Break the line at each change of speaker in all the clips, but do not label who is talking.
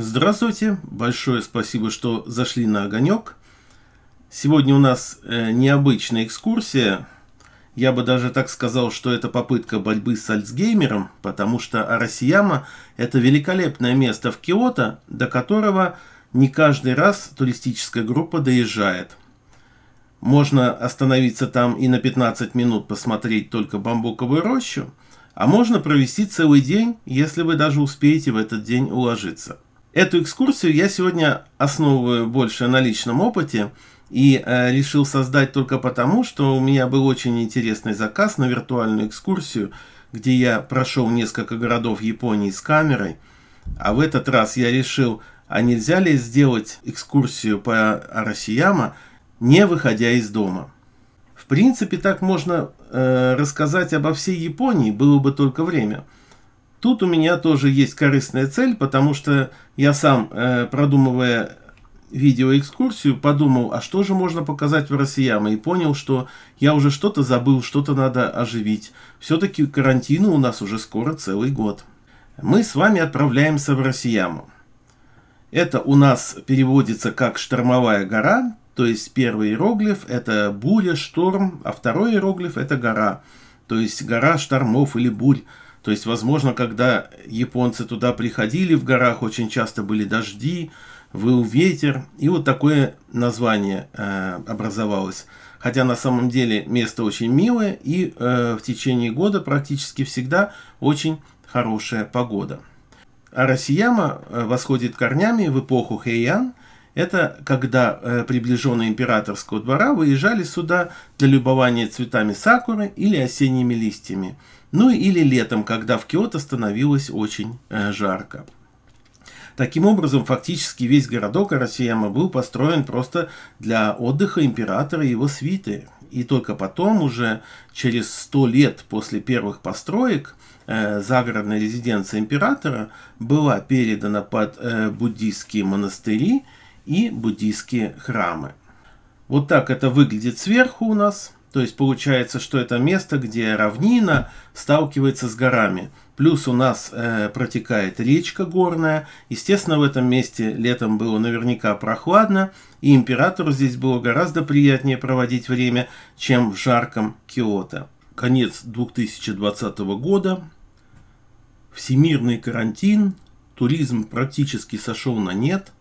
Здравствуйте, большое спасибо, что зашли на огонек. Сегодня у нас э, необычная экскурсия. Я бы даже так сказал, что это попытка борьбы с Альцгеймером, потому что Арасияма – это великолепное место в Киото, до которого не каждый раз туристическая группа доезжает. Можно остановиться там и на 15 минут посмотреть только бамбуковую рощу, а можно провести целый день, если вы даже успеете в этот день уложиться. Эту экскурсию я сегодня основываю больше на личном опыте и э, решил создать только потому, что у меня был очень интересный заказ на виртуальную экскурсию, где я прошел несколько городов Японии с камерой. А в этот раз я решил, а нельзя ли сделать экскурсию по Арасияма, не выходя из дома. В принципе, так можно э, рассказать обо всей Японии, было бы только время – Тут у меня тоже есть корыстная цель, потому что я сам, э, продумывая видеоэкскурсию, подумал, а что же можно показать в россиям, и понял, что я уже что-то забыл, что-то надо оживить. Все-таки карантину у нас уже скоро целый год. Мы с вами отправляемся в Россияму. Это у нас переводится как «штормовая гора», то есть первый иероглиф – это буря, шторм, а второй иероглиф – это гора, то есть гора штормов или бурь. То есть, возможно, когда японцы туда приходили, в горах очень часто были дожди, выл ветер, и вот такое название э, образовалось. Хотя на самом деле место очень милое, и э, в течение года практически всегда очень хорошая погода. А Арасияма э, восходит корнями в эпоху Хэйян. Это когда э, приближенные императорского двора выезжали сюда для любования цветами сакуры или осенними листьями – ну или летом, когда в Киото становилось очень э, жарко. Таким образом, фактически весь городок Арасияма был построен просто для отдыха императора и его свиты. И только потом, уже через 100 лет после первых построек, э, загородная резиденция императора была передана под э, буддийские монастыри и буддийские храмы. Вот так это выглядит сверху у нас – то есть получается, что это место, где равнина сталкивается с горами. Плюс у нас э, протекает речка горная. Естественно, в этом месте летом было наверняка прохладно, и императору здесь было гораздо приятнее проводить время, чем в жарком Киото. Конец 2020 года. Всемирный карантин, туризм практически сошел на нет.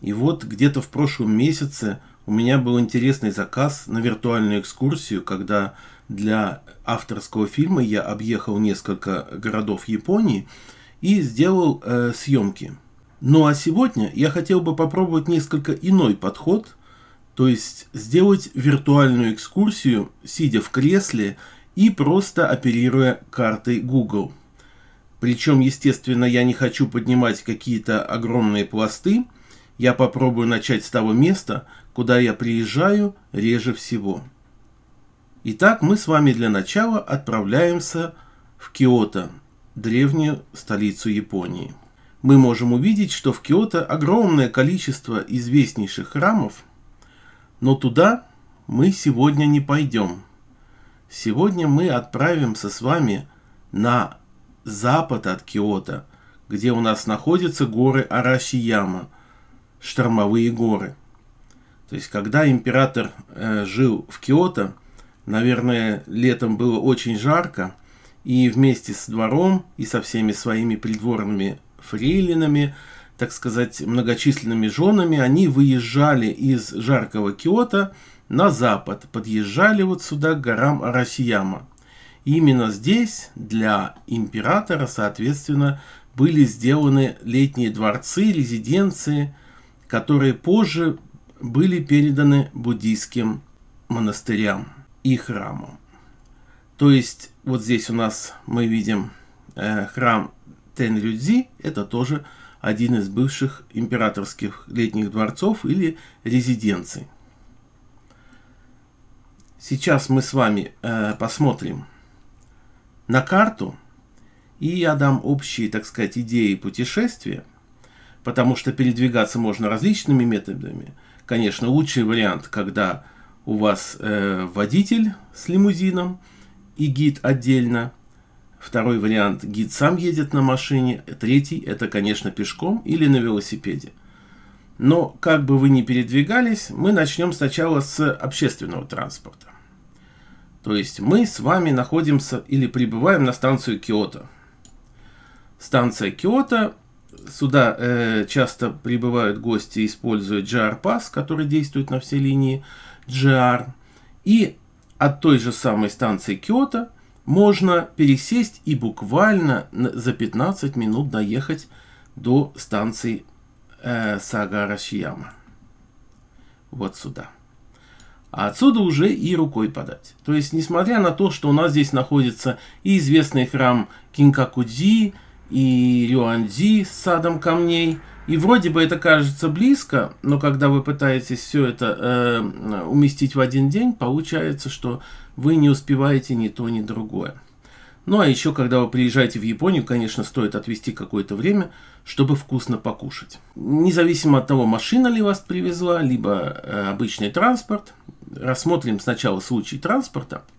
И вот где-то в прошлом месяце у меня был интересный заказ на виртуальную экскурсию, когда для авторского фильма я объехал несколько городов Японии и сделал э, съемки. Ну а сегодня я хотел бы попробовать несколько иной подход, то есть сделать виртуальную экскурсию, сидя в кресле и просто оперируя картой Google. Причем, естественно, я не хочу поднимать какие-то огромные пласты. Я попробую начать с того места, куда я приезжаю реже всего. Итак, мы с вами для начала отправляемся в Киото, древнюю столицу Японии. Мы можем увидеть, что в Киото огромное количество известнейших храмов, но туда мы сегодня не пойдем. Сегодня мы отправимся с вами на запад от Киото, где у нас находятся горы Арашияма, штормовые горы – то есть, когда император э, жил в Киото, наверное, летом было очень жарко, и вместе с двором и со всеми своими придворными фрейлинами, так сказать, многочисленными женами, они выезжали из жаркого Киота на запад, подъезжали вот сюда к горам Арасияма. И именно здесь для императора, соответственно, были сделаны летние дворцы, резиденции, которые позже были переданы буддийским монастырям и храмам. То есть вот здесь у нас мы видим э, храм Тенрюдзи, это тоже один из бывших императорских летних дворцов или резиденций. Сейчас мы с вами э, посмотрим на карту, и я дам общие, так сказать, идеи путешествия, потому что передвигаться можно различными методами – конечно, лучший вариант, когда у вас э, водитель с лимузином и гид отдельно. Второй вариант – гид сам едет на машине. Третий – это, конечно, пешком или на велосипеде. Но как бы вы ни передвигались, мы начнем сначала с общественного транспорта. То есть мы с вами находимся или прибываем на станцию Киото. Станция Киото сюда э, часто прибывают гости, используя JR Pass, который действует на все линии JR, И от той же самой станции Киото можно пересесть и буквально за 15 минут доехать до станции э, сагара Вот сюда. А отсюда уже и рукой подать. То есть, несмотря на то, что у нас здесь находится и известный храм Кинкакудзи, и Юаньзи с садом камней. И вроде бы это кажется близко, но когда вы пытаетесь все это э, уместить в один день, получается, что вы не успеваете ни то, ни другое. Ну а еще, когда вы приезжаете в Японию, конечно, стоит отвести какое-то время, чтобы вкусно покушать. Независимо от того, машина ли вас привезла, либо э, обычный транспорт, рассмотрим сначала случай транспорта –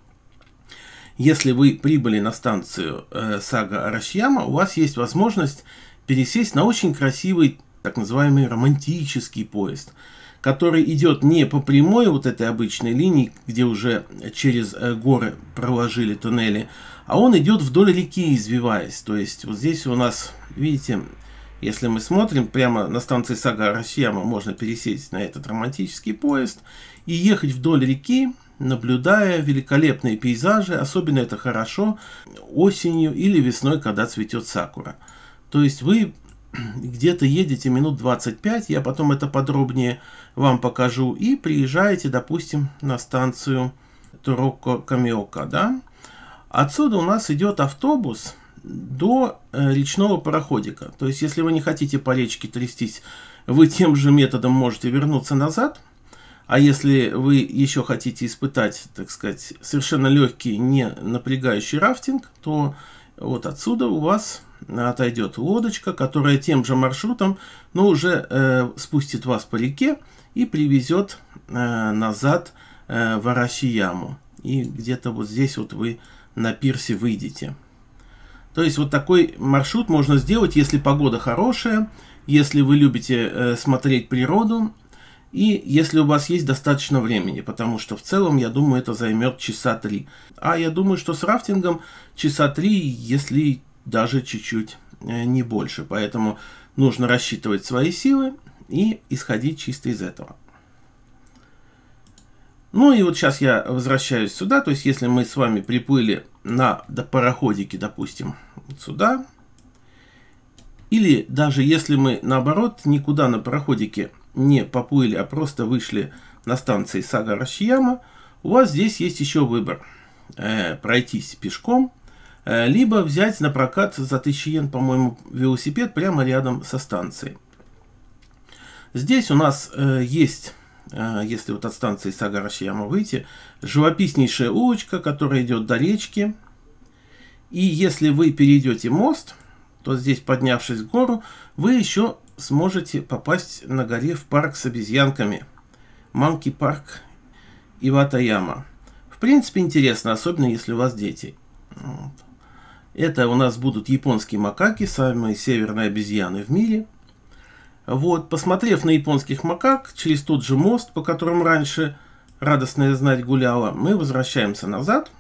если вы прибыли на станцию э, Сага Арашьяма, у вас есть возможность пересесть на очень красивый так называемый романтический поезд, который идет не по прямой вот этой обычной линии, где уже через э, горы проложили туннели, а он идет вдоль реки, извиваясь. То есть вот здесь у нас, видите, если мы смотрим, прямо на станции Сага Росьяма можно пересесть на этот романтический поезд и ехать вдоль реки, наблюдая великолепные пейзажи, особенно это хорошо осенью или весной, когда цветет сакура. То есть вы где-то едете минут 25, я потом это подробнее вам покажу, и приезжаете, допустим, на станцию Туроко Камиока, да? Отсюда у нас идет автобус до э, речного пароходика. То есть, если вы не хотите по речке трястись, вы тем же методом можете вернуться назад – а если вы еще хотите испытать, так сказать, совершенно легкий, не напрягающий рафтинг, то вот отсюда у вас отойдет лодочка, которая тем же маршрутом, но уже э, спустит вас по реке и привезет э, назад э, в Арасияму. И где-то вот здесь вот вы на пирсе выйдете. То есть вот такой маршрут можно сделать, если погода хорошая, если вы любите э, смотреть природу, и если у вас есть достаточно времени, потому что в целом, я думаю, это займет часа три. А я думаю, что с рафтингом часа три, если даже чуть-чуть э, не больше. Поэтому нужно рассчитывать свои силы и исходить чисто из этого. Ну и вот сейчас я возвращаюсь сюда. То есть если мы с вами приплыли на пароходике, допустим, сюда. Или даже если мы наоборот никуда на пароходике не поплыли, а просто вышли на станции Сага Рашияма, у вас здесь есть еще выбор. Э, пройтись пешком, э, либо взять на прокат за 1000 йен, по-моему, велосипед прямо рядом со станцией. Здесь у нас э, есть э, если вот от станции Сага Сагарашияма выйти, живописнейшая улочка, которая идет до речки. И если вы перейдете мост, то здесь, поднявшись в гору, вы еще сможете попасть на горе в парк с обезьянками. Манки парк Иватаяма. В принципе, интересно, особенно если у вас дети. Вот. Это у нас будут японские макаки, самые северные обезьяны в мире. Вот, посмотрев на японских макак, через тот же мост, по которому раньше радостное знать гуляла, мы возвращаемся назад.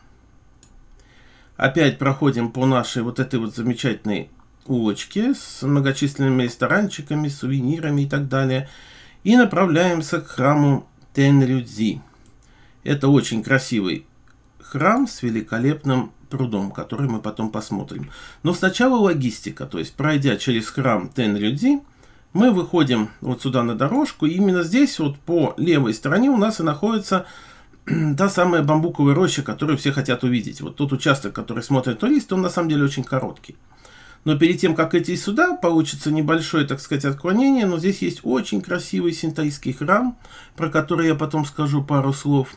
Опять проходим по нашей вот этой вот замечательной улочки с многочисленными ресторанчиками, сувенирами и так далее, и направляемся к храму Тенрюдзи. Это очень красивый храм с великолепным прудом, который мы потом посмотрим. Но сначала логистика, то есть пройдя через храм Тенрюдзи, мы выходим вот сюда на дорожку, и именно здесь вот по левой стороне у нас и находится та самая бамбуковая роща, которую все хотят увидеть. Вот тот участок, который смотрят туристы, он на самом деле очень короткий. Но перед тем, как идти сюда, получится небольшое, так сказать, отклонение, но здесь есть очень красивый синтайский храм, про который я потом скажу пару слов.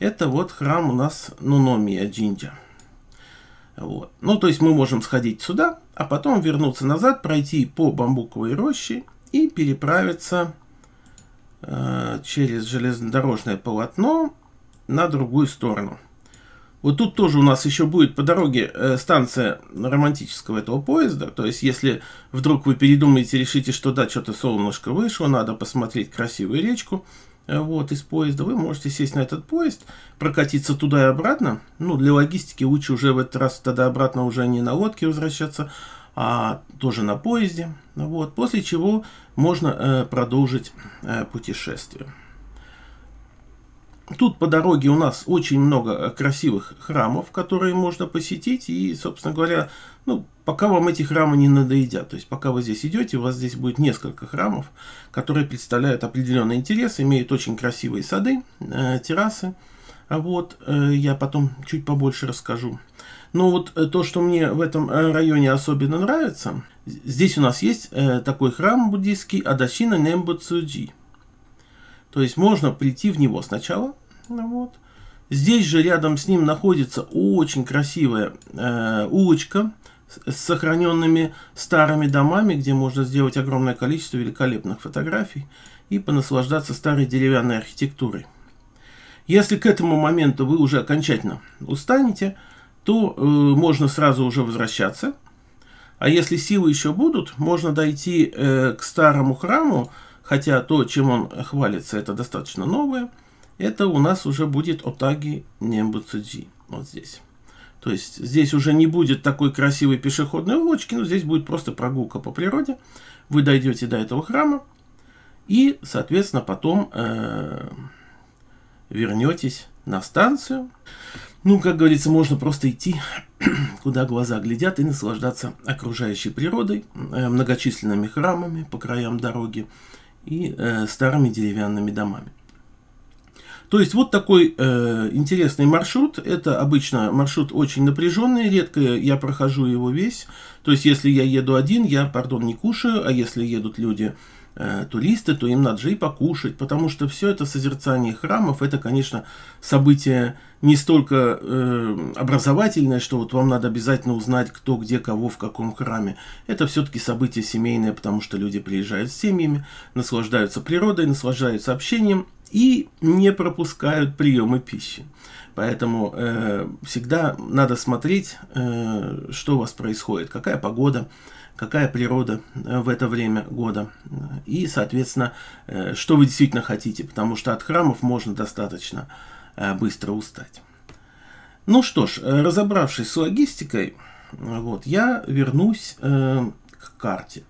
Это вот храм у нас Нуномия Джинджа. Вот. Ну, то есть мы можем сходить сюда, а потом вернуться назад, пройти по бамбуковой роще и переправиться э, через железнодорожное полотно на другую сторону. Вот тут тоже у нас еще будет по дороге э, станция романтического этого поезда. То есть, если вдруг вы передумаете, решите, что да, что-то солнышко вышло, надо посмотреть красивую речку э, вот, из поезда, вы можете сесть на этот поезд, прокатиться туда и обратно. Ну, для логистики лучше уже в этот раз тогда обратно уже не на лодке возвращаться, а тоже на поезде. Вот, после чего можно э, продолжить э, путешествие. Тут по дороге у нас очень много э, красивых храмов, которые можно посетить. И, собственно говоря, ну, пока вам эти храмы не надоедят. То есть, пока вы здесь идете, у вас здесь будет несколько храмов, которые представляют определенный интерес, имеют очень красивые сады, э, террасы. А вот э, я потом чуть побольше расскажу. Но вот э, то, что мне в этом э, районе особенно нравится, здесь у нас есть э, такой храм буддийский Адасина Нембуцуджи. То есть можно прийти в него сначала. Ну вот. Здесь же рядом с ним находится очень красивая э, улочка с сохраненными старыми домами, где можно сделать огромное количество великолепных фотографий и понаслаждаться старой деревянной архитектурой. Если к этому моменту вы уже окончательно устанете, то э, можно сразу уже возвращаться. А если силы еще будут, можно дойти э, к старому храму, Хотя то, чем он хвалится, это достаточно новое. Это у нас уже будет Отаги Нембуцуджи. Вот здесь. То есть здесь уже не будет такой красивой пешеходной улочки, но здесь будет просто прогулка по природе. Вы дойдете до этого храма и, соответственно, потом э, вернетесь на станцию. Ну, как говорится, можно просто идти, куда глаза глядят, и наслаждаться окружающей природой, э, многочисленными храмами по краям дороги, и э, старыми деревянными домами. То есть вот такой э, интересный маршрут. Это обычно маршрут очень напряженный, редко я прохожу его весь. То есть если я еду один, я, пардон, не кушаю, а если едут люди Э, туристы, то им надо же и покушать, потому что все это созерцание храмов, это, конечно, событие не столько э, образовательное, что вот вам надо обязательно узнать, кто где кого в каком храме. Это все-таки событие семейное, потому что люди приезжают с семьями, наслаждаются природой, наслаждаются общением и не пропускают приемы пищи. Поэтому э, всегда надо смотреть, э, что у вас происходит, какая погода, какая природа э, в это время года. И, соответственно, э, что вы действительно хотите, потому что от храмов можно достаточно э, быстро устать. Ну что ж, разобравшись с логистикой, вот, я вернусь э, к карте.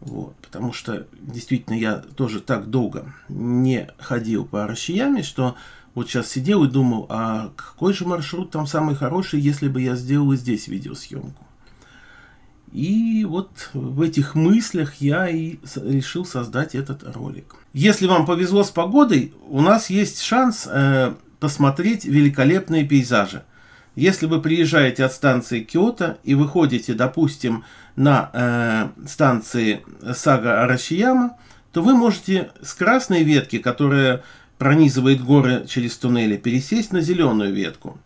Вот, потому что действительно я тоже так долго не ходил по Аршиями, что вот сейчас сидел и думал, а какой же маршрут там самый хороший, если бы я сделал здесь видеосъемку. И вот в этих мыслях я и решил создать этот ролик. Если вам повезло с погодой, у нас есть шанс э, посмотреть великолепные пейзажи. Если вы приезжаете от станции Киото и выходите, допустим, на э, станции Сага Арашияма, то вы можете с красной ветки, которая пронизывает горы через туннели, пересесть на зеленую ветку.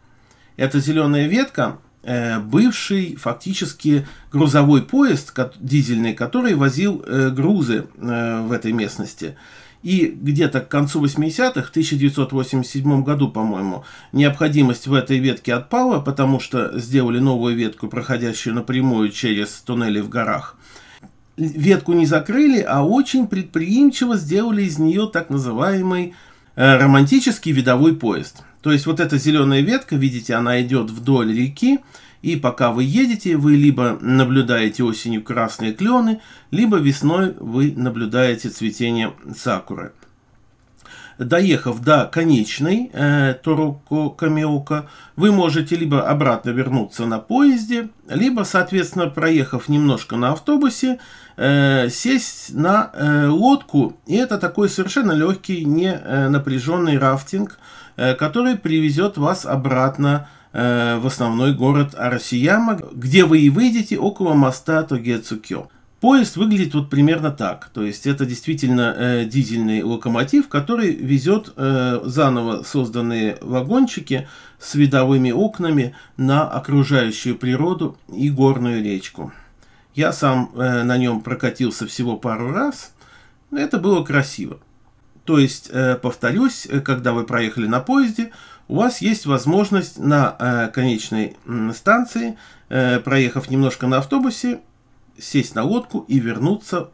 Эта зеленая ветка Э, бывший фактически грузовой поезд дизельный, который возил э, грузы э, в этой местности. И где-то к концу 80-х, в 1987 году, по-моему, необходимость в этой ветке отпала, потому что сделали новую ветку, проходящую напрямую через туннели в горах. Ветку не закрыли, а очень предприимчиво сделали из нее так называемый романтический видовой поезд. То есть вот эта зеленая ветка, видите, она идет вдоль реки, и пока вы едете, вы либо наблюдаете осенью красные клены, либо весной вы наблюдаете цветение сакуры. Доехав до конечной э, Торуко-Камеока, вы можете либо обратно вернуться на поезде, либо, соответственно, проехав немножко на автобусе, э, сесть на э, лодку. И это такой совершенно легкий, не э, напряженный рафтинг – Э, который привезет вас обратно э, в основной город Арасияма, где вы и выйдете около моста Тогецукё. Поезд выглядит вот примерно так. То есть это действительно э, дизельный локомотив, который везет э, заново созданные вагончики с видовыми окнами на окружающую природу и горную речку. Я сам э, на нем прокатился всего пару раз. Это было красиво. То есть, э, повторюсь, э, когда вы проехали на поезде, у вас есть возможность на э, конечной станции, проехав немножко на автобусе, сесть на лодку и вернуться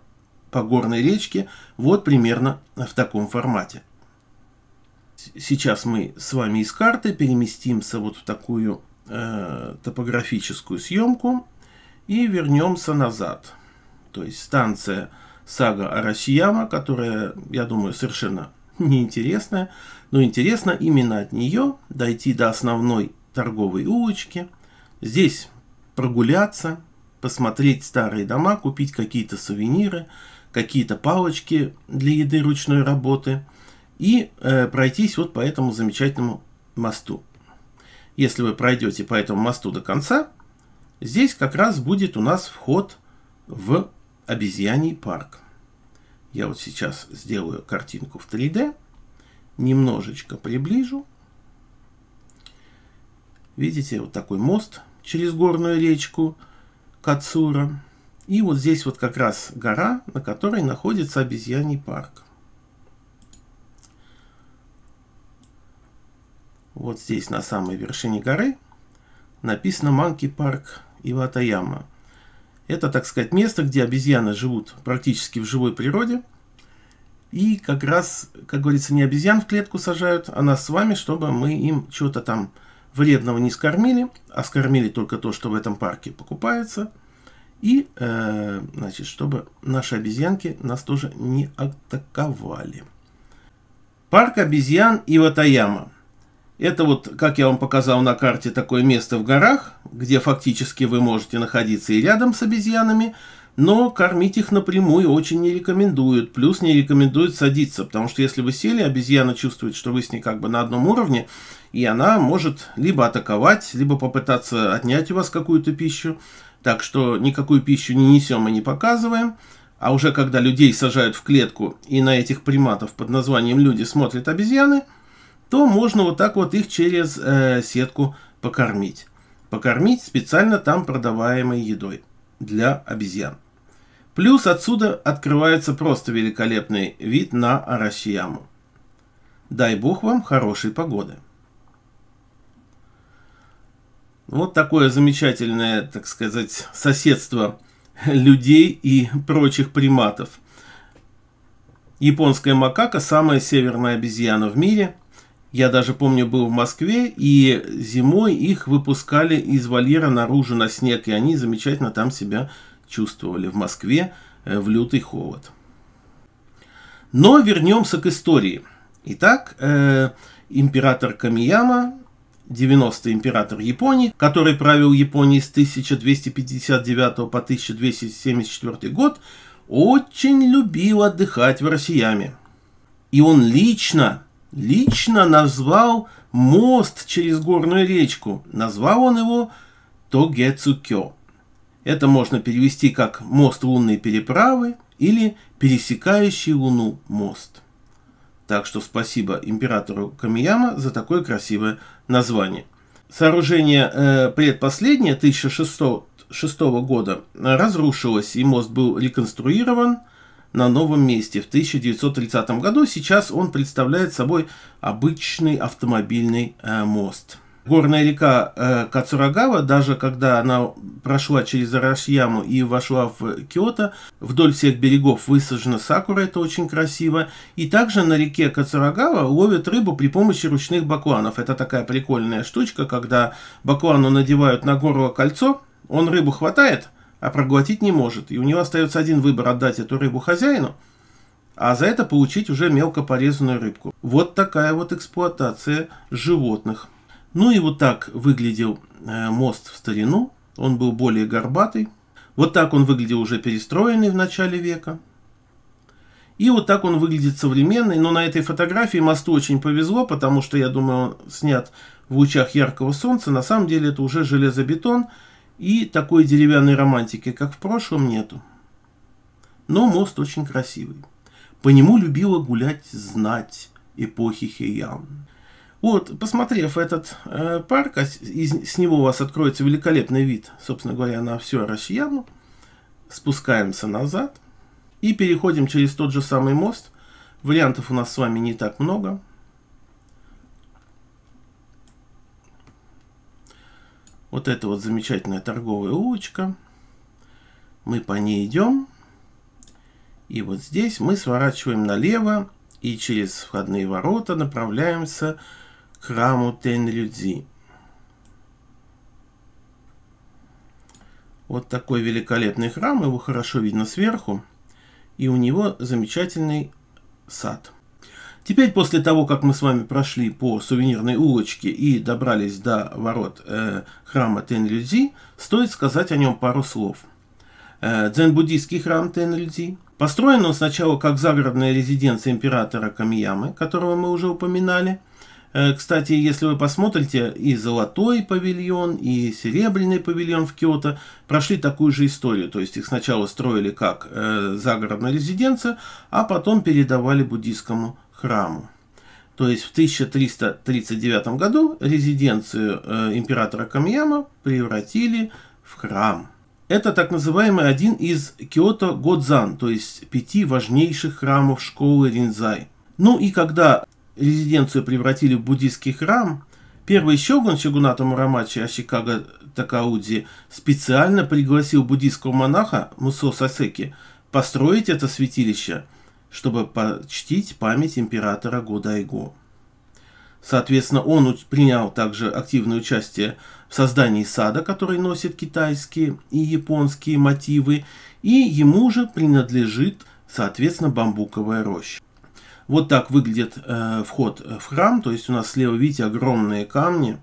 по горной речке вот примерно в таком формате. Сейчас мы с вами из карты переместимся вот в такую э, топографическую съемку и вернемся назад. То есть станция сага Арасияма, которая, я думаю, совершенно неинтересная, но интересно именно от нее дойти до основной торговой улочки, здесь прогуляться, посмотреть старые дома, купить какие-то сувениры, какие-то палочки для еды ручной работы и э, пройтись вот по этому замечательному мосту. Если вы пройдете по этому мосту до конца, здесь как раз будет у нас вход в обезьяний парк. Я вот сейчас сделаю картинку в 3D, немножечко приближу. Видите, вот такой мост через горную речку Кацура. И вот здесь вот как раз гора, на которой находится обезьяний парк. Вот здесь на самой вершине горы написано Манки парк Иватаяма. Это, так сказать, место, где обезьяны живут практически в живой природе. И как раз, как говорится, не обезьян в клетку сажают, а нас с вами, чтобы мы им чего-то там вредного не скормили, а скормили только то, что в этом парке покупается. И, э, значит, чтобы наши обезьянки нас тоже не атаковали. Парк обезьян Иватаяма. Это вот, как я вам показал на карте, такое место в горах, где фактически вы можете находиться и рядом с обезьянами, но кормить их напрямую очень не рекомендуют. Плюс не рекомендуют садиться, потому что если вы сели, обезьяна чувствует, что вы с ней как бы на одном уровне, и она может либо атаковать, либо попытаться отнять у вас какую-то пищу. Так что никакую пищу не несем и не показываем. А уже когда людей сажают в клетку и на этих приматов под названием люди смотрят обезьяны – то можно вот так вот их через э, сетку покормить. Покормить специально там продаваемой едой для обезьян. Плюс отсюда открывается просто великолепный вид на Арашияму. Дай бог вам хорошей погоды. Вот такое замечательное, так сказать, соседство людей и прочих приматов. Японская макака – самая северная обезьяна в мире – я даже помню, был в Москве, и зимой их выпускали из вольера наружу на снег, и они замечательно там себя чувствовали в Москве э, в лютый холод. Но вернемся к истории. Итак, э, император Камияма, 90-й император Японии, который правил Японией с 1259 по 1274 год, очень любил отдыхать в Россиями. И он лично лично назвал мост через горную речку. Назвал он его Тогецукё. Это можно перевести как «мост лунной переправы» или «пересекающий луну мост». Так что спасибо императору Камияма за такое красивое название. Сооружение э, предпоследнее 1606 года разрушилось, и мост был реконструирован – на новом месте в 1930 году. Сейчас он представляет собой обычный автомобильный э, мост. Горная река э, Кацурагава, даже когда она прошла через Арашьяму и вошла в Киото, вдоль всех берегов высажена сакура, это очень красиво. И также на реке Кацурагава ловят рыбу при помощи ручных бакланов. Это такая прикольная штучка, когда баклану надевают на горло кольцо, он рыбу хватает – а проглотить не может. И у него остается один выбор отдать эту рыбу хозяину, а за это получить уже мелко порезанную рыбку. Вот такая вот эксплуатация животных. Ну и вот так выглядел э, мост в старину. Он был более горбатый. Вот так он выглядел уже перестроенный в начале века. И вот так он выглядит современный. Но на этой фотографии мосту очень повезло, потому что, я думаю, он снят в лучах яркого солнца. На самом деле это уже железобетон. И такой деревянной романтики, как в прошлом, нету. Но мост очень красивый. По нему любила гулять знать эпохи Хейян. Вот, посмотрев этот э, парк, а из, с него у вас откроется великолепный вид, собственно говоря, на всю Рашьяну. Спускаемся назад и переходим через тот же самый мост. Вариантов у нас с вами не так много. Вот это вот замечательная торговая улочка. Мы по ней идем. И вот здесь мы сворачиваем налево и через входные ворота направляемся к храму Тенрюдзи. Вот такой великолепный храм, его хорошо видно сверху, и у него замечательный сад. Теперь, после того, как мы с вами прошли по сувенирной улочке и добрались до ворот э, храма Тенрюдзи, стоит сказать о нем пару слов. Э, дзен-буддийский храм Тенрюдзи построен он сначала как загородная резиденция императора Камиямы, которого мы уже упоминали. Э, кстати, если вы посмотрите, и золотой павильон, и серебряный павильон в Киото прошли такую же историю. То есть их сначала строили как э, загородная резиденция, а потом передавали буддийскому храму. То есть в 1339 году резиденцию э, императора Камьяма превратили в храм. Это так называемый один из Киото Годзан, то есть пяти важнейших храмов школы Ринзай. Ну и когда резиденцию превратили в буддийский храм, первый щегун Щегуната Мурамачи Ашикага Такаудзи специально пригласил буддийского монаха Мусо Сасеки построить это святилище – чтобы почтить память императора Годайго. Соответственно, он принял также активное участие в создании сада, который носит китайские и японские мотивы, и ему же принадлежит, соответственно, бамбуковая роща. Вот так выглядит э, вход в храм, то есть у нас слева, видите, огромные камни,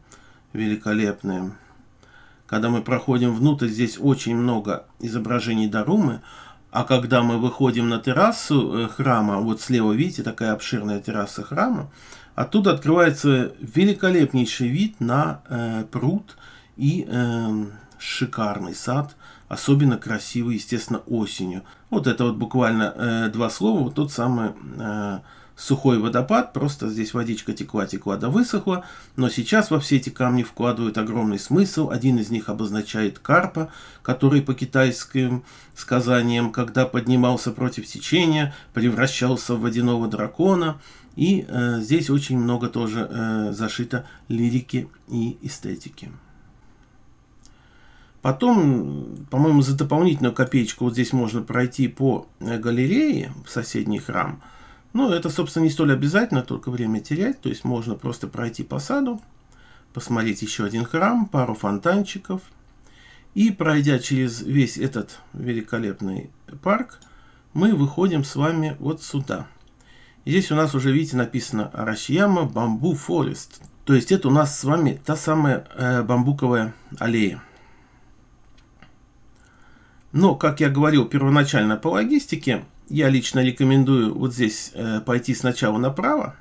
великолепные. Когда мы проходим внутрь, здесь очень много изображений Дарумы, а когда мы выходим на террасу э, храма, вот слева, видите, такая обширная терраса храма, оттуда открывается великолепнейший вид на э, пруд и э, шикарный сад, особенно красивый, естественно, осенью. Вот это вот буквально э, два слова, вот тот самый э, сухой водопад, просто здесь водичка текла, текла да высохла, но сейчас во все эти камни вкладывают огромный смысл. Один из них обозначает карпа, который по китайским сказаниям, когда поднимался против течения, превращался в водяного дракона. И э, здесь очень много тоже э, зашито лирики и эстетики. Потом, по-моему, за дополнительную копеечку вот здесь можно пройти по э, галерее в соседний храм – ну, это, собственно, не столь обязательно, только время терять. То есть можно просто пройти по саду, посмотреть еще один храм, пару фонтанчиков. И пройдя через весь этот великолепный парк, мы выходим с вами вот сюда. Здесь у нас уже, видите, написано Арашьяма Бамбу Форест. То есть это у нас с вами та самая э, бамбуковая аллея. Но, как я говорил первоначально по логистике, я лично рекомендую вот здесь э, пойти сначала направо,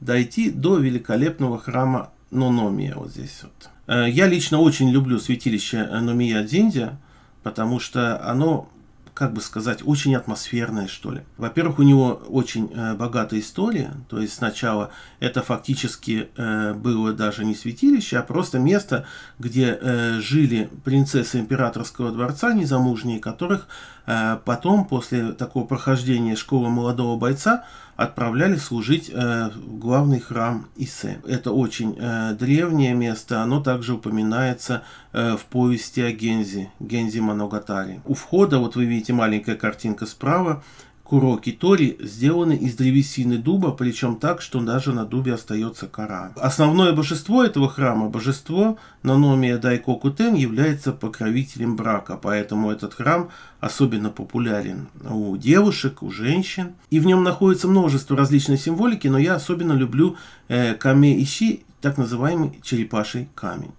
дойти до великолепного храма Нономия, вот здесь вот. Э, я лично очень люблю святилище э, Номия Диндия, потому что оно как бы сказать, очень атмосферное, что ли. Во-первых, у него очень э, богатая история, то есть сначала это фактически э, было даже не святилище, а просто место, где э, жили принцессы императорского дворца, незамужние которых э, потом, после такого прохождения школы молодого бойца, отправляли служить э, в главный храм Исе. Это очень э, древнее место, оно также упоминается э, в повести о Гензе Гензи Маногатари. У входа, вот вы видите маленькая картинка справа, Куроки тори сделаны из древесины дуба, причем так, что даже на дубе остается кора. Основное божество этого храма, божество Наномия Дайкокутен, является покровителем брака, поэтому этот храм особенно популярен у девушек, у женщин. И в нем находится множество различной символики, но я особенно люблю э, каме ищи, так называемый черепаший камень.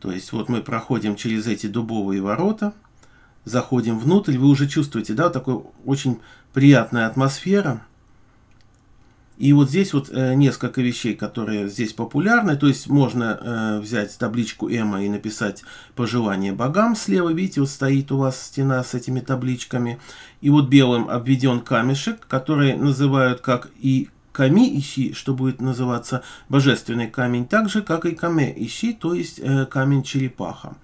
То есть вот мы проходим через эти дубовые ворота – заходим внутрь, вы уже чувствуете, да, такой очень приятная атмосфера. И вот здесь вот э, несколько вещей, которые здесь популярны. То есть можно э, взять табличку Эма и написать пожелание богам слева. Видите, вот стоит у вас стена с этими табличками. И вот белым обведен камешек, который называют как и Ками Ищи, что будет называться божественный камень, так же, как и Каме Ищи, то есть э, камень черепаха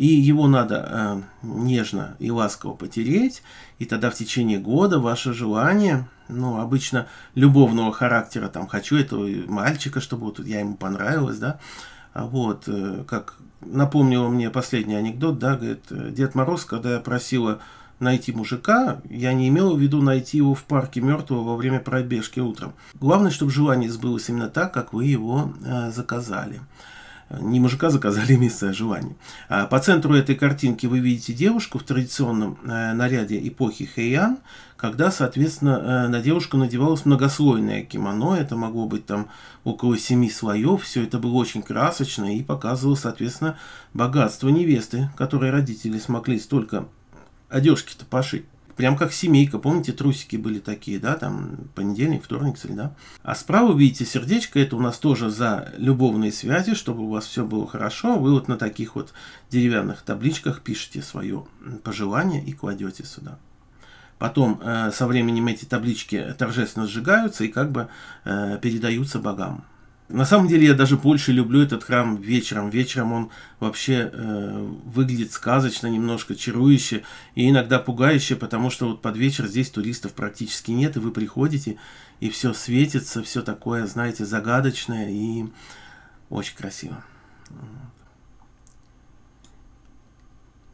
и его надо э, нежно и ласково потереть, и тогда в течение года ваше желание, ну, обычно любовного характера, там, хочу этого мальчика, чтобы вот я ему понравилась, да, а вот, э, как напомнил мне последний анекдот, да, говорит, э, Дед Мороз, когда я просила найти мужика, я не имела в виду найти его в парке мертвого во время пробежки утром. Главное, чтобы желание сбылось именно так, как вы его э, заказали не мужика заказали а место желания. А по центру этой картинки вы видите девушку в традиционном э, наряде эпохи Хэйян, когда, соответственно, э, на девушку надевалось многослойное кимоно, это могло быть там около семи слоев, все это было очень красочно и показывало, соответственно, богатство невесты, которой родители смогли столько одежки-то пошить прям как семейка. Помните, трусики были такие, да, там понедельник, вторник, среда. А справа, видите, сердечко, это у нас тоже за любовные связи, чтобы у вас все было хорошо. А вы вот на таких вот деревянных табличках пишете свое пожелание и кладете сюда. Потом э, со временем эти таблички торжественно сжигаются и как бы э, передаются богам. На самом деле я даже больше люблю этот храм вечером. Вечером он вообще э, выглядит сказочно, немножко чарующе и иногда пугающе, потому что вот под вечер здесь туристов практически нет, и вы приходите, и все светится, все такое, знаете, загадочное и очень красиво.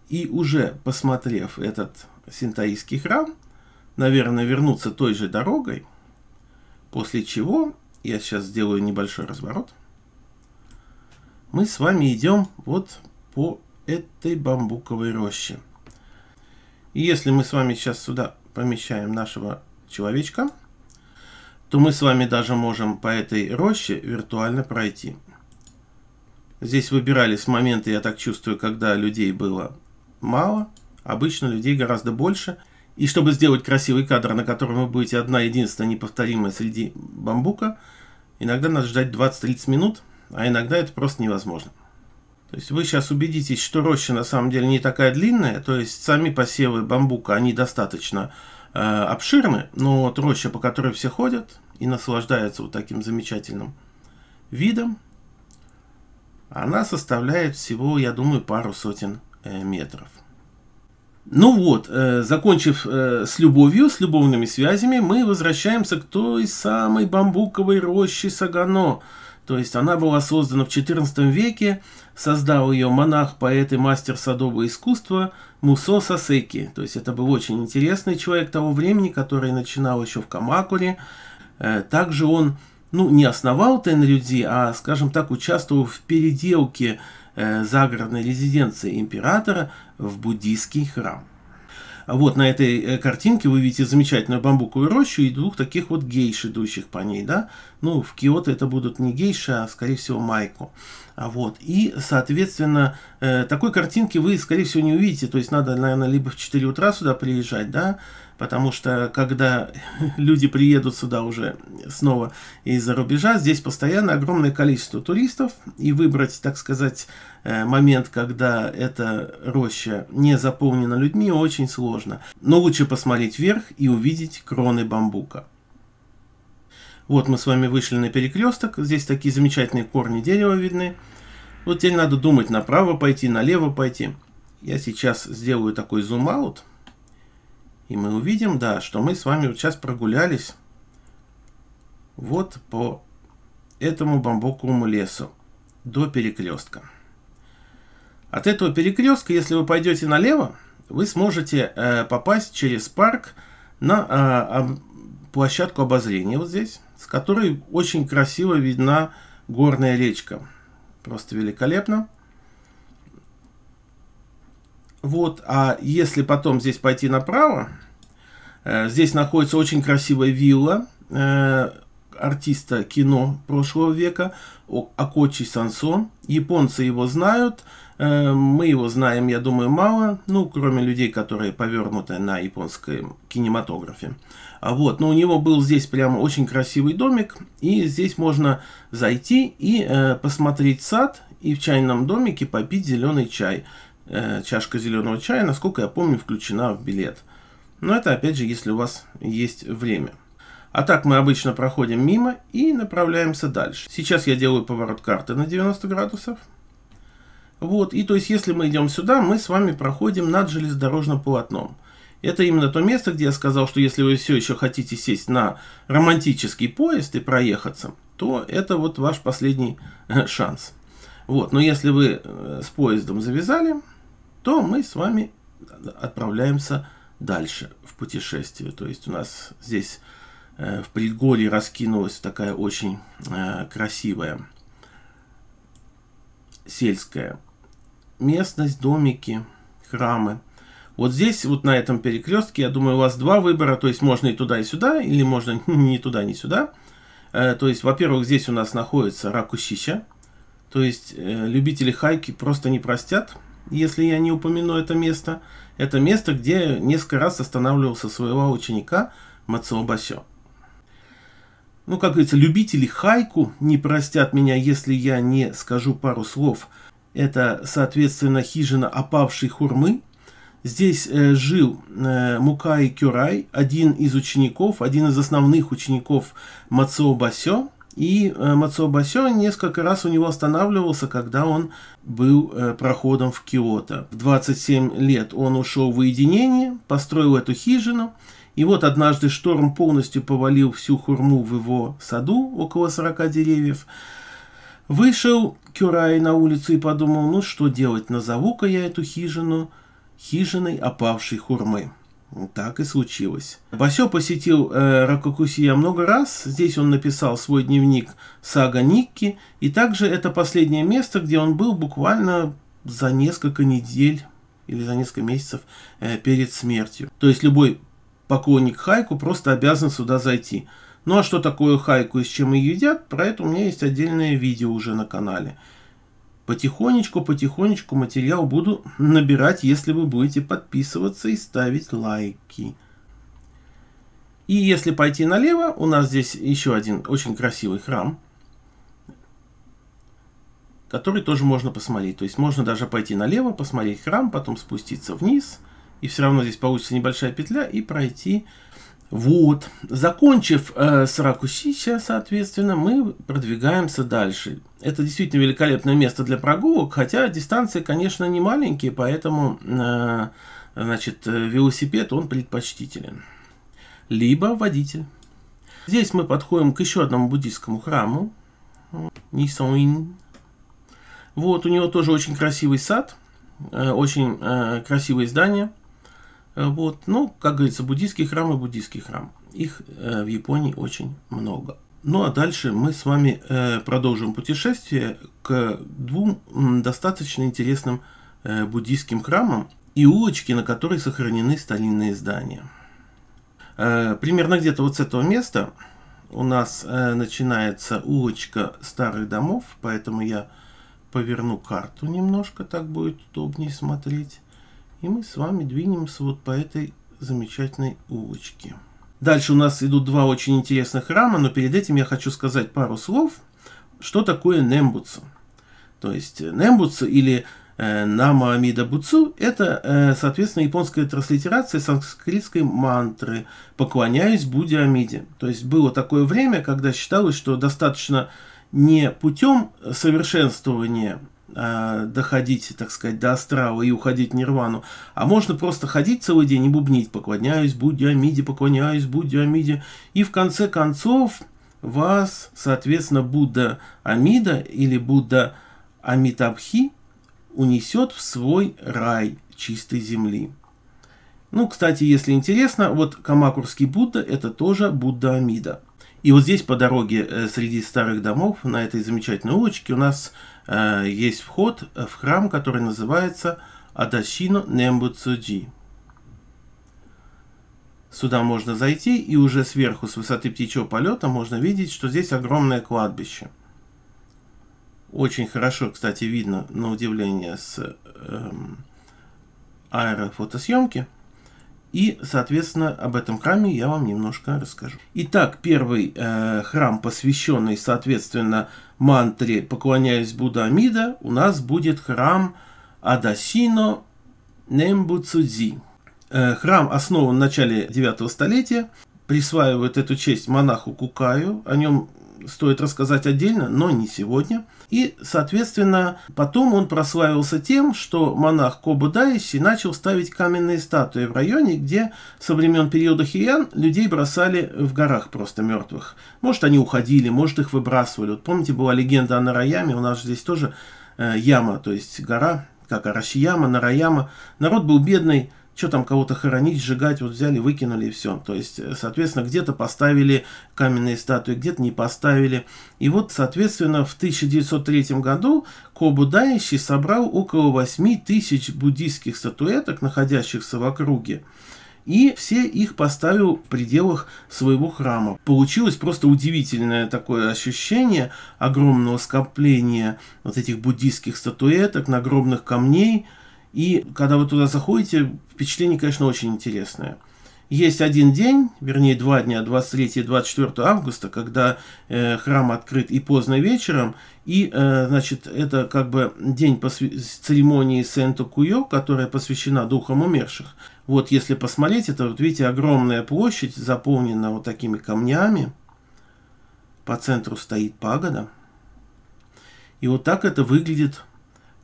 И уже посмотрев этот синтаистский храм, наверное, вернуться той же дорогой, после чего я сейчас сделаю небольшой разворот. Мы с вами идем вот по этой бамбуковой роще. И если мы с вами сейчас сюда помещаем нашего человечка, то мы с вами даже можем по этой роще виртуально пройти. Здесь выбирались моменты, я так чувствую, когда людей было мало. Обычно людей гораздо больше. И чтобы сделать красивый кадр, на котором вы будете одна единственная неповторимая среди бамбука, иногда надо ждать 20-30 минут, а иногда это просто невозможно. То есть вы сейчас убедитесь, что роща на самом деле не такая длинная, то есть сами посевы бамбука, они достаточно э, обширны, но вот роща, по которой все ходят и наслаждаются вот таким замечательным видом, она составляет всего, я думаю, пару сотен э, метров. Ну вот, э, закончив э, с любовью, с любовными связями, мы возвращаемся к той самой бамбуковой роще Сагано. То есть она была создана в XIV веке, создал ее монах, поэт и мастер садового искусства Мусо Сасеки. То есть это был очень интересный человек того времени, который начинал еще в Камакуре. Э, также он ну, не основал Тенрюдзи, а, скажем так, участвовал в переделке э, загородной резиденции императора в буддийский храм. Вот на этой э, картинке вы видите замечательную бамбуковую рощу и двух таких вот гейш, идущих по ней, да. Ну, в Киото это будут не гейши, а, скорее всего, майку. А вот, и, соответственно, э, такой картинки вы, скорее всего, не увидите. То есть, надо, наверное, либо в 4 утра сюда приезжать, да, потому что когда люди приедут сюда уже снова из-за рубежа, здесь постоянно огромное количество туристов, и выбрать, так сказать, э, момент, когда эта роща не заполнена людьми, очень сложно. Но лучше посмотреть вверх и увидеть кроны бамбука. Вот мы с вами вышли на перекресток, здесь такие замечательные корни дерева видны. Вот теперь надо думать, направо пойти, налево пойти. Я сейчас сделаю такой зум-аут. И мы увидим, да, что мы с вами сейчас прогулялись вот по этому бамбуковому лесу до перекрестка. От этого перекрестка, если вы пойдете налево, вы сможете э, попасть через парк на э, площадку обозрения вот здесь, с которой очень красиво видна горная речка. Просто великолепно. Вот, а если потом здесь пойти направо, э, здесь находится очень красивая вилла э, артиста кино прошлого века Акочи Сансо. Японцы его знают, э, мы его знаем, я думаю, мало, ну, кроме людей, которые повернуты на японском кинематографе. А вот, но ну, у него был здесь прямо очень красивый домик, и здесь можно зайти и э, посмотреть сад, и в чайном домике попить зеленый чай. Э, чашка зеленого чая, насколько я помню, включена в билет. Но это опять же, если у вас есть время. А так мы обычно проходим мимо и направляемся дальше. Сейчас я делаю поворот карты на 90 градусов. Вот, и то есть, если мы идем сюда, мы с вами проходим над железнодорожным полотном. Это именно то место, где я сказал, что если вы все еще хотите сесть на романтический поезд и проехаться, то это вот ваш последний э, шанс. Вот, но если вы э, с поездом завязали, то мы с вами отправляемся дальше в путешествие. То есть у нас здесь э, в предгорье раскинулась такая очень э, красивая сельская местность, домики, храмы. Вот здесь, вот на этом перекрестке, я думаю, у вас два выбора, то есть можно и туда, и сюда, или можно не туда, не сюда. Э, то есть, во-первых, здесь у нас находится Ракусища, то есть любители хайки просто не простят – если я не упомяну это место, это место, где несколько раз останавливался своего ученика Мацуобасё. Ну, как говорится, любители хайку не простят меня, если я не скажу пару слов. Это, соответственно, хижина опавшей хурмы. Здесь э, жил э, Мукай Кюрай, один из учеников, один из основных учеников Мацуобасё. И э, Мацо несколько раз у него останавливался, когда он был э, проходом в Киото. В 27 лет он ушел в уединение, построил эту хижину, и вот однажды шторм полностью повалил всю хурму в его саду, около 40 деревьев. Вышел Кюрай на улицу и подумал, ну что делать, назову-ка я эту хижину хижиной опавшей хурмы. Так и случилось. Басё посетил э, Ракокусия много раз. Здесь он написал свой дневник «Сага Никки». И также это последнее место, где он был буквально за несколько недель или за несколько месяцев э, перед смертью. То есть любой поклонник хайку просто обязан сюда зайти. Ну а что такое хайку и с чем ее едят, про это у меня есть отдельное видео уже на канале. Потихонечку-потихонечку материал буду набирать, если вы будете подписываться и ставить лайки. И если пойти налево, у нас здесь еще один очень красивый храм, который тоже можно посмотреть. То есть можно даже пойти налево, посмотреть храм, потом спуститься вниз, и все равно здесь получится небольшая петля, и пройти вот, закончив э, Саракусича, соответственно, мы продвигаемся дальше. Это действительно великолепное место для прогулок, хотя дистанции, конечно, не маленькие, поэтому, э, значит, э, велосипед, он предпочтителен. Либо водитель. Здесь мы подходим к еще одному буддийскому храму, Нисауин. Вот, у него тоже очень красивый сад, э, очень э, красивые здания – Э, вот. Ну, как говорится, буддийский храм и буддийский храм. Их э, в Японии очень много. Ну а дальше мы с вами э, продолжим путешествие к двум достаточно интересным буддийским храмам и улочке, на которой сохранены старинные здания. примерно где-то вот с этого места у нас начинается улочка старых домов, поэтому я поверну карту немножко, так будет удобнее смотреть. И мы с вами двинемся вот по этой замечательной улочке. Дальше у нас идут два очень интересных храма, но перед этим я хочу сказать пару слов, что такое нембуцу. То есть э, нембуцу или э, намаамида буцу – это, э, соответственно, японская транслитерация санскритской мантры «поклоняюсь Будде Амиде». То есть было такое время, когда считалось, что достаточно не путем э, совершенствования Э, доходить, так сказать, до острова и уходить в нирвану, а можно просто ходить целый день и бубнить, поклоняюсь Будде Амиде, поклоняюсь Будде Амиде, и в конце концов вас, соответственно, Будда Амида или Будда Амитабхи унесет в свой рай чистой земли. Ну, кстати, если интересно, вот Камакурский Будда – это тоже Будда Амида. И вот здесь по дороге э, среди старых домов, на этой замечательной улочке, у нас э, есть вход в храм, который называется Адашино Нембуцуджи. Сюда можно зайти, и уже сверху, с высоты птичьего полета, можно видеть, что здесь огромное кладбище. Очень хорошо, кстати, видно, на удивление, с э, аэрофотосъемки – и, соответственно, об этом храме я вам немножко расскажу. Итак, первый э, храм, посвященный, соответственно, мантре «Поклоняюсь Будда Амида», у нас будет храм Адасино Нембуцудзи. Э, храм основан в начале 9 столетия. Присваивают эту честь монаху Кукаю. О нем стоит рассказать отдельно, но не сегодня. И, соответственно, потом он прославился тем, что монах Кобу Дайси начал ставить каменные статуи в районе, где со времен периода Хиян людей бросали в горах просто мертвых. Может, они уходили, может, их выбрасывали. Вот помните, была легенда о Нараяме, у нас же здесь тоже э, яма, то есть гора, как Арашияма, Нараяма. Народ был бедный, что там кого-то хоронить, сжигать, вот взяли, выкинули и все. То есть, э, соответственно, где-то поставили каменные статуи, где-то не поставили. И вот, соответственно, в 1903 году Кобу Дайщи собрал около 8 тысяч буддийских статуэток, находящихся в округе и все их поставил в пределах своего храма. Получилось просто удивительное такое ощущение огромного скопления вот этих буддийских статуэток, нагробных камней, и когда вы туда заходите, впечатление, конечно, очень интересное. Есть один день, вернее два дня, 23 и 24 августа, когда э, храм открыт и поздно вечером, и, э, значит, это как бы день посв... церемонии Сенту-Куё, которая посвящена духам умерших. Вот если посмотреть, это, вот видите, огромная площадь, заполнена вот такими камнями. По центру стоит пагода. И вот так это выглядит,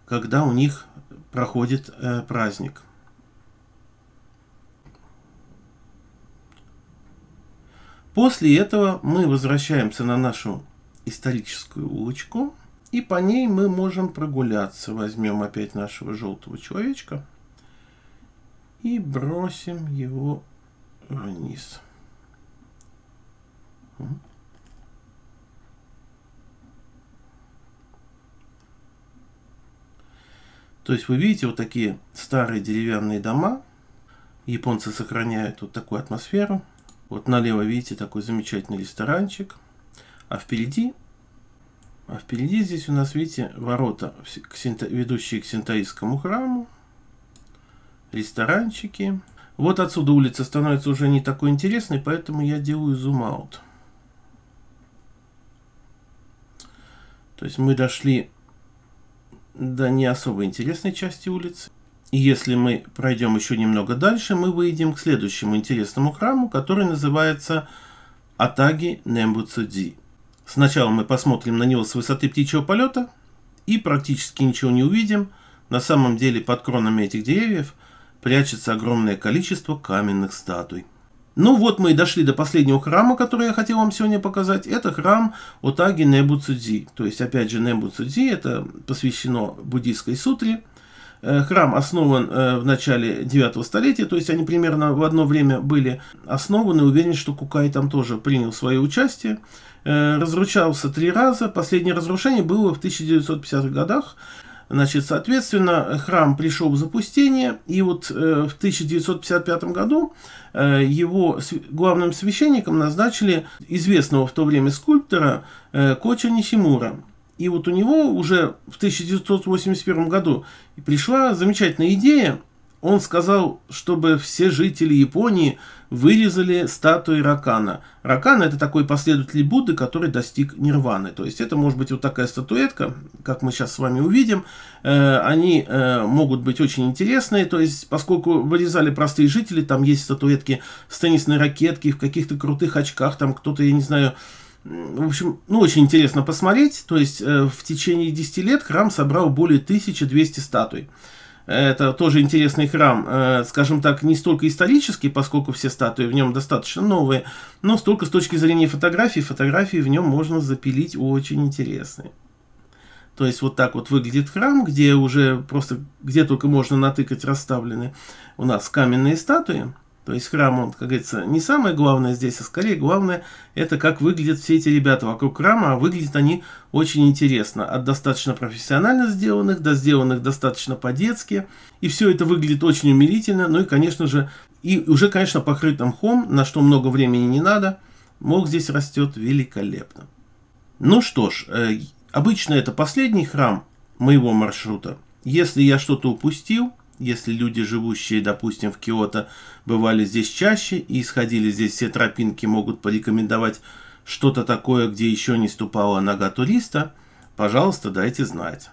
когда у них проходит э, праздник. После этого мы возвращаемся на нашу историческую улочку, и по ней мы можем прогуляться. Возьмем опять нашего желтого человечка и бросим его вниз. То есть вы видите вот такие старые деревянные дома. Японцы сохраняют вот такую атмосферу. Вот налево видите такой замечательный ресторанчик. А впереди, а впереди здесь у нас, видите, ворота, ведущие к синтаистскому храму. Ресторанчики. Вот отсюда улица становится уже не такой интересной, поэтому я делаю зум-аут. То есть мы дошли до не особо интересной части улицы. И если мы пройдем еще немного дальше, мы выйдем к следующему интересному храму, который называется Атаги Нембуцудзи. Сначала мы посмотрим на него с высоты птичьего полета и практически ничего не увидим. На самом деле под кронами этих деревьев прячется огромное количество каменных статуй. Ну вот мы и дошли до последнего храма, который я хотел вам сегодня показать. Это храм Отаги Небуцудзи. То есть, опять же, Небуцудзи это посвящено буддийской сутре. Э, храм основан э, в начале 9 столетия, то есть они примерно в одно время были основаны. Уверен, что Кукай там тоже принял свое участие. Э, разрушался три раза. Последнее разрушение было в 1950-х годах. Значит, соответственно, храм пришел в запустение, и вот э, в 1955 году э, его главным священником назначили известного в то время скульптора э, Коча Нисимура. И вот у него уже в 1981 году пришла замечательная идея – он сказал, чтобы все жители Японии вырезали статуи Ракана. Ракана это такой последователь Будды, который достиг нирваны. То есть это может быть вот такая статуэтка, как мы сейчас с вами увидим. Э, они э, могут быть очень интересные, то есть поскольку вырезали простые жители, там есть статуэтки с теннисной ракетки, в каких-то крутых очках, там кто-то, я не знаю, в общем, ну, очень интересно посмотреть. То есть э, в течение 10 лет храм собрал более 1200 статуй. Это тоже интересный храм, э, скажем так, не столько исторический, поскольку все статуи в нем достаточно новые, но столько с точки зрения фотографий, фотографии в нем можно запилить очень интересные. То есть вот так вот выглядит храм, где уже просто, где только можно натыкать расставлены у нас каменные статуи. То есть храм, он, как говорится, не самое главное здесь, а скорее главное, это как выглядят все эти ребята вокруг храма, а выглядят они очень интересно. От достаточно профессионально сделанных, до сделанных достаточно по-детски. И все это выглядит очень умилительно, ну и, конечно же, и уже, конечно, покрытым хом, на что много времени не надо. мог здесь растет великолепно. Ну что ж, э, обычно это последний храм моего маршрута. Если я что-то упустил, если люди, живущие, допустим, в Киото, бывали здесь чаще и исходили здесь все тропинки, могут порекомендовать что-то такое, где еще не ступала нога туриста, пожалуйста, дайте знать.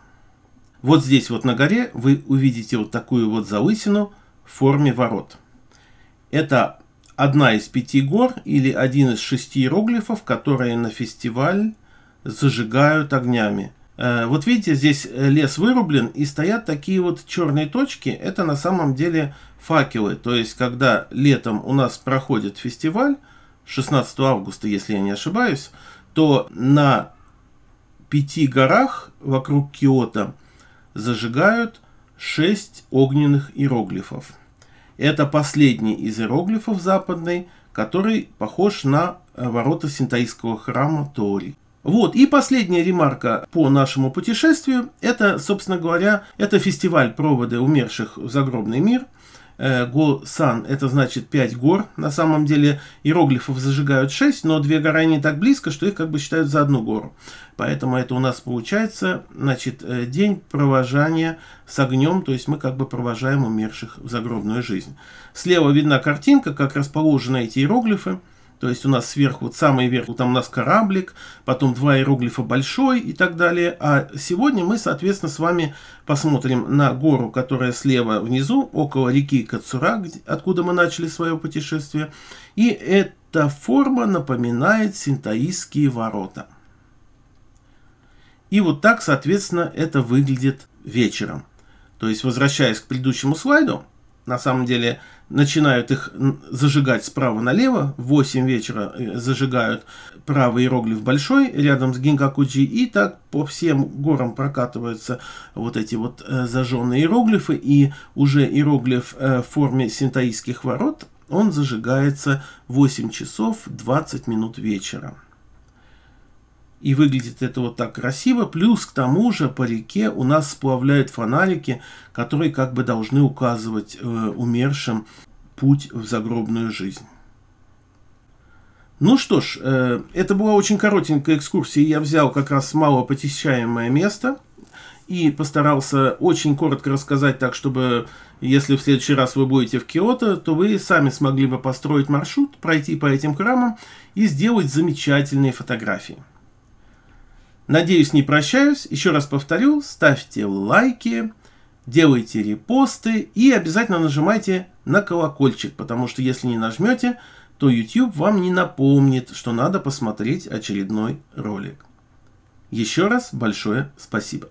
Вот здесь вот на горе вы увидите вот такую вот залысину в форме ворот. Это одна из пяти гор или один из шести иероглифов, которые на фестиваль зажигают огнями – Э, вот видите, здесь э, лес вырублен и стоят такие вот черные точки. Это на самом деле факелы. То есть, когда летом у нас проходит фестиваль, 16 августа, если я не ошибаюсь, то на пяти горах вокруг Киота зажигают 6 огненных иероглифов. Это последний из иероглифов западной, который похож на э, ворота синтаистского храма Тори. Вот, и последняя ремарка по нашему путешествию, это, собственно говоря, это фестиваль проводы умерших в загробный мир. Э, Го-сан, это значит пять гор. На самом деле иероглифов зажигают шесть, но две горы не так близко, что их как бы считают за одну гору. Поэтому это у нас получается, значит, э, день провожания с огнем, то есть мы как бы провожаем умерших в загробную жизнь. Слева видна картинка, как расположены эти иероглифы. То есть у нас сверху, вот самый верх, там у нас кораблик, потом два иероглифа большой и так далее. А сегодня мы, соответственно, с вами посмотрим на гору, которая слева внизу, около реки Кацура, откуда мы начали свое путешествие. И эта форма напоминает синтаистские ворота. И вот так, соответственно, это выглядит вечером. То есть, возвращаясь к предыдущему слайду, на самом деле начинают их зажигать справа налево, в 8 вечера э, зажигают правый иероглиф большой рядом с Гинкакуджи, и так по всем горам прокатываются вот эти вот э, зажженные иероглифы, и уже иероглиф э, в форме синтаистских ворот, он зажигается в 8 часов 20 минут вечера. И выглядит это вот так красиво. Плюс к тому же по реке у нас сплавляют фонарики, которые как бы должны указывать э, умершим путь в загробную жизнь. Ну что ж, э, это была очень коротенькая экскурсия. Я взял как раз мало посещаемое место и постарался очень коротко рассказать так, чтобы если в следующий раз вы будете в Киото, то вы сами смогли бы построить маршрут, пройти по этим храмам и сделать замечательные фотографии. Надеюсь, не прощаюсь. Еще раз повторю, ставьте лайки, делайте репосты и обязательно нажимайте на колокольчик, потому что если не нажмете, то YouTube вам не напомнит, что надо посмотреть очередной ролик. Еще раз большое спасибо.